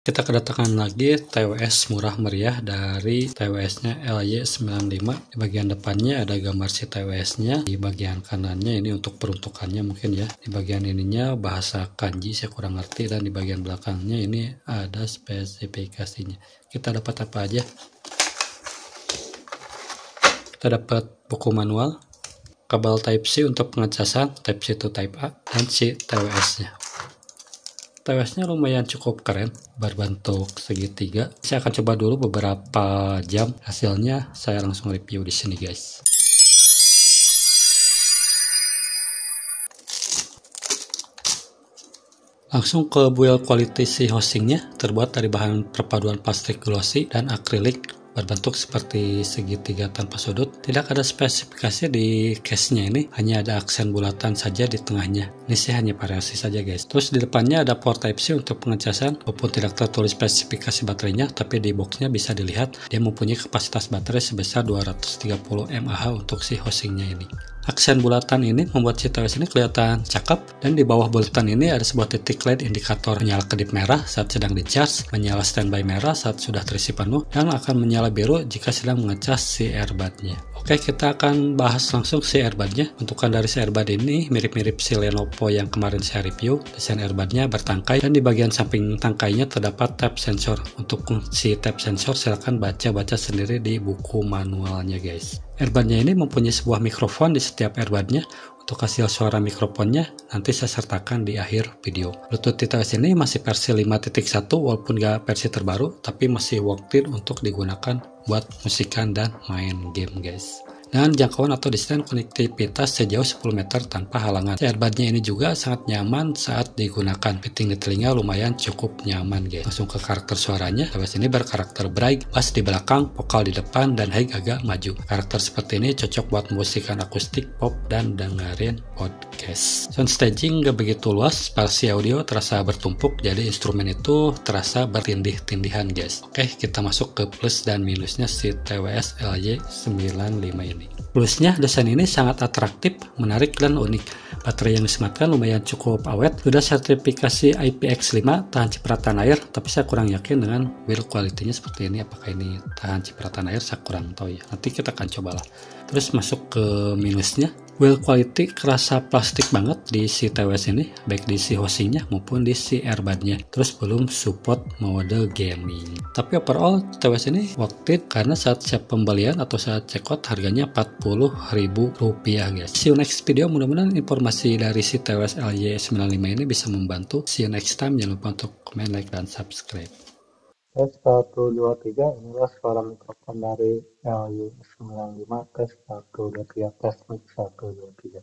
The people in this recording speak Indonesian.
Kita kedatangan lagi TWS murah meriah dari TWS-nya LY95. Di bagian depannya ada gambar si TWS-nya. Di bagian kanannya ini untuk peruntukannya mungkin ya. Di bagian ininya bahasa kanji saya kurang ngerti. Dan di bagian belakangnya ini ada spesifikasinya. Kita dapat apa aja? Kita dapat buku manual, kabel Type-C untuk pengecasan, Type-C to Type-A, dan si TWS-nya. TWS-nya lumayan cukup keren, berbentuk segitiga. Saya akan coba dulu beberapa jam, hasilnya saya langsung review di sini guys. Langsung ke build quality si housingnya, terbuat dari bahan perpaduan plastik glossy dan akrilik berbentuk seperti segitiga tanpa sudut tidak ada spesifikasi di case-nya ini hanya ada aksen bulatan saja di tengahnya ini sih hanya variasi saja guys terus di depannya ada port type C untuk pengecasan walaupun tidak tertulis spesifikasi baterainya tapi di box nya bisa dilihat dia mempunyai kapasitas baterai sebesar 230 mAh untuk si nya ini aksen bulatan ini membuat CTOS ini kelihatan cakep dan di bawah bulatan ini ada sebuah titik LED indikator menyala kedip merah saat sedang di charge, menyala standby merah saat sudah terisi penuh, dan akan menyala biru jika sedang mengecas si airbudnya. Oke, kita akan bahas langsung si airbagnya. Bentukan dari si airbag ini mirip-mirip si Lenovo yang kemarin saya review. Desain earbudnya bertangkai dan di bagian samping tangkainya terdapat tab sensor. Untuk si tab sensor silahkan baca-baca sendiri di buku manualnya guys. Earbudnya ini mempunyai sebuah mikrofon di setiap earbudnya. Untuk hasil suara mikrofonnya nanti saya sertakan di akhir video. Bluetooth TTS ini masih versi 5.1 walaupun gak versi terbaru tapi masih worth it untuk digunakan buat musikan dan main game guys dengan jangkauan atau desain konektivitas sejauh 10 meter tanpa halangan. Earbudnya ini juga sangat nyaman saat digunakan. Fitting di telinga lumayan cukup nyaman guys. Langsung ke karakter suaranya, bass ini berkarakter bright, bass di belakang, vokal di depan, dan high agak maju. Karakter seperti ini cocok buat musikan akustik, pop, dan dengerin podcast. Sound staging gak begitu luas, spasi audio terasa bertumpuk, jadi instrumen itu terasa bertindih-tindihan guys. Oke, kita masuk ke plus dan minusnya si TWS LJ95 ini. Plusnya desain ini sangat atraktif, menarik, dan unik. Baterai yang disematkan lumayan cukup awet, sudah sertifikasi IPX5 tahan cipratan air, tapi saya kurang yakin dengan build quality-nya seperti ini, apakah ini tahan cipratan air, saya kurang tahu ya. Nanti kita akan cobalah. Terus masuk ke minusnya, build quality kerasa plastik banget di si TWS ini baik di si housingnya maupun di si airbudnya terus belum support mode gaming tapi overall TWS ini worth it karena saat siap pembelian atau saat checkout harganya rp ribu rupiah guys see you next video mudah-mudahan informasi dari si TWS LY95 ini bisa membantu see you next time jangan lupa untuk comment like dan subscribe 2, 123 inilah suara mikrofon dari LU95 tes s 1, 2, 123